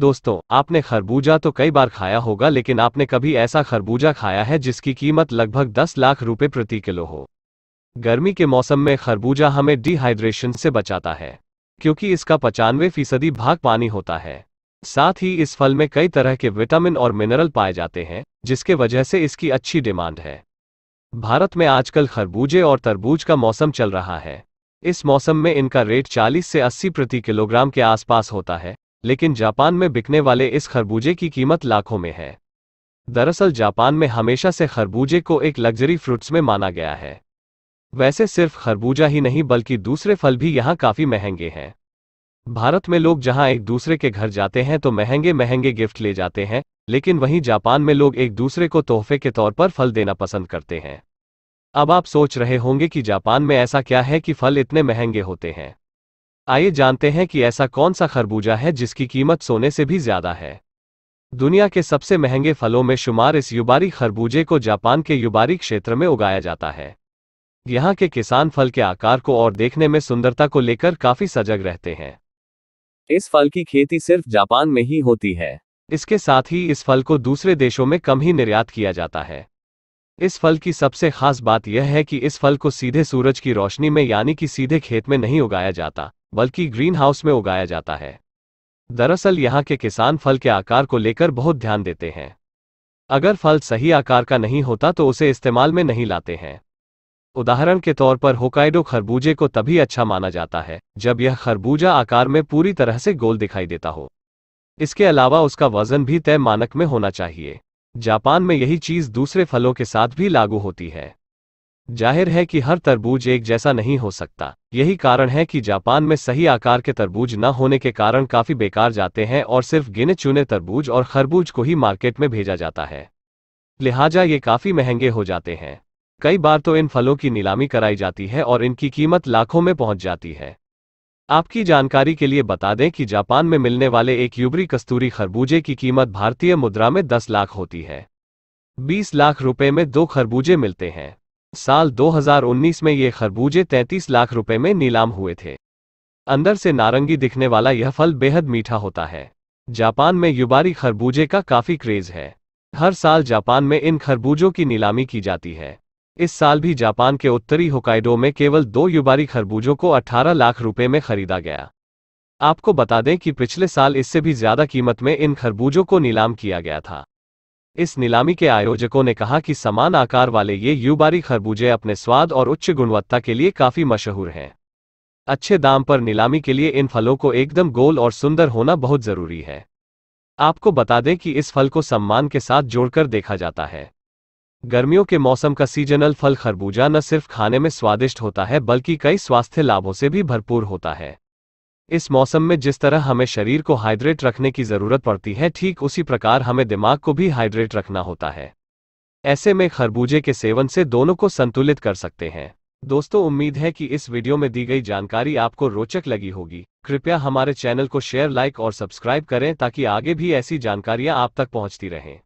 दोस्तों आपने खरबूजा तो कई बार खाया होगा लेकिन आपने कभी ऐसा खरबूजा खाया है जिसकी कीमत लगभग 10 लाख रुपए प्रति किलो हो गर्मी के मौसम में खरबूजा हमें डिहाइड्रेशन से बचाता है क्योंकि इसका पचानवे फीसदी भाग पानी होता है साथ ही इस फल में कई तरह के विटामिन और मिनरल पाए जाते हैं जिसके वजह से इसकी अच्छी डिमांड है भारत में आजकल खरबूजे और तरबूज का मौसम चल रहा है इस मौसम में इनका रेट 40 से 80 प्रति किलोग्राम के आसपास होता है लेकिन जापान में बिकने वाले इस खरबूजे की कीमत लाखों में है दरअसल जापान में हमेशा से खरबूजे को एक लग्जरी फ्रूट्स में माना गया है वैसे सिर्फ खरबूजा ही नहीं बल्कि दूसरे फल भी यहाँ काफी महंगे हैं भारत में लोग जहाँ एक दूसरे के घर जाते हैं तो महंगे महंगे गिफ्ट ले जाते हैं लेकिन वहीं जापान में लोग एक दूसरे को तोहफे के तौर पर फल देना पसंद करते हैं अब आप सोच रहे होंगे कि जापान में ऐसा क्या है कि फल इतने महंगे होते हैं आइए जानते हैं कि ऐसा कौन सा खरबूजा है जिसकी कीमत सोने से भी ज्यादा है दुनिया के सबसे महंगे फलों में शुमार इस युबारी खरबूजे को जापान के युबारी क्षेत्र में उगाया जाता है यहाँ के किसान फल के आकार को और देखने में सुंदरता को लेकर काफी सजग रहते हैं इस फल की खेती सिर्फ जापान में ही होती है इसके साथ ही इस फल को दूसरे देशों में कम ही निर्यात किया जाता है इस फल की सबसे खास बात यह है कि इस फल को सीधे सूरज की रोशनी में यानी कि सीधे खेत में नहीं उगाया जाता बल्कि ग्रीन हाउस में उगाया जाता है दरअसल यहाँ के किसान फल के आकार को लेकर बहुत ध्यान देते हैं अगर फल सही आकार का नहीं होता तो उसे इस्तेमाल में नहीं लाते हैं उदाहरण के तौर पर होकाइडो खरबूजे को तभी अच्छा माना जाता है जब यह खरबूजा आकार में पूरी तरह से गोल दिखाई देता हो इसके अलावा उसका वजन भी तय मानक में होना चाहिए जापान में यही चीज दूसरे फलों के साथ भी लागू होती है जाहिर है कि हर तरबूज एक जैसा नहीं हो सकता यही कारण है कि जापान में सही आकार के तरबूज न होने के कारण काफी बेकार जाते हैं और सिर्फ गिने चुने तरबूज और खरबूज को ही मार्केट में भेजा जाता है लिहाजा ये काफी महंगे हो जाते हैं कई बार तो इन फलों की नीलामी कराई जाती है और इनकी कीमत लाखों में पहुंच जाती है आपकी जानकारी के लिए बता दें कि जापान में मिलने वाले एक युबरी कस्तूरी खरबूजे की कीमत भारतीय मुद्रा में 10 लाख होती है 20 लाख रुपए में दो खरबूजे मिलते हैं साल 2019 में ये खरबूजे 33 लाख रुपए में नीलाम हुए थे अंदर से नारंगी दिखने वाला यह फल बेहद मीठा होता है जापान में युबारी खरबूजे का काफी क्रेज है हर साल जापान में इन खरबूजों की नीलामी की जाती है इस साल भी जापान के उत्तरी होकाइडो में केवल दो युबारी खरबूजों को 18 लाख रुपए में खरीदा गया आपको बता दें कि पिछले साल इससे भी ज्यादा कीमत में इन खरबूजों को नीलाम किया गया था इस नीलामी के आयोजकों ने कहा कि समान आकार वाले ये यूबारी खरबूजे अपने स्वाद और उच्च गुणवत्ता के लिए काफी मशहूर हैं अच्छे दाम पर नीलामी के लिए इन फलों को एकदम गोल और सुंदर होना बहुत जरूरी है आपको बता दें कि इस फल को सम्मान के साथ जोड़कर देखा जाता है गर्मियों के मौसम का सीजनल फल खरबूजा न सिर्फ खाने में स्वादिष्ट होता है बल्कि कई स्वास्थ्य लाभों से भी भरपूर होता है इस मौसम में जिस तरह हमें शरीर को हाइड्रेट रखने की जरूरत पड़ती है ठीक उसी प्रकार हमें दिमाग को भी हाइड्रेट रखना होता है ऐसे में खरबूजे के सेवन से दोनों को संतुलित कर सकते हैं दोस्तों उम्मीद है कि इस वीडियो में दी गई जानकारी आपको रोचक लगी होगी कृपया हमारे चैनल को शेयर लाइक और सब्सक्राइब करें ताकि आगे भी ऐसी जानकारियां आप तक पहुंचती रहें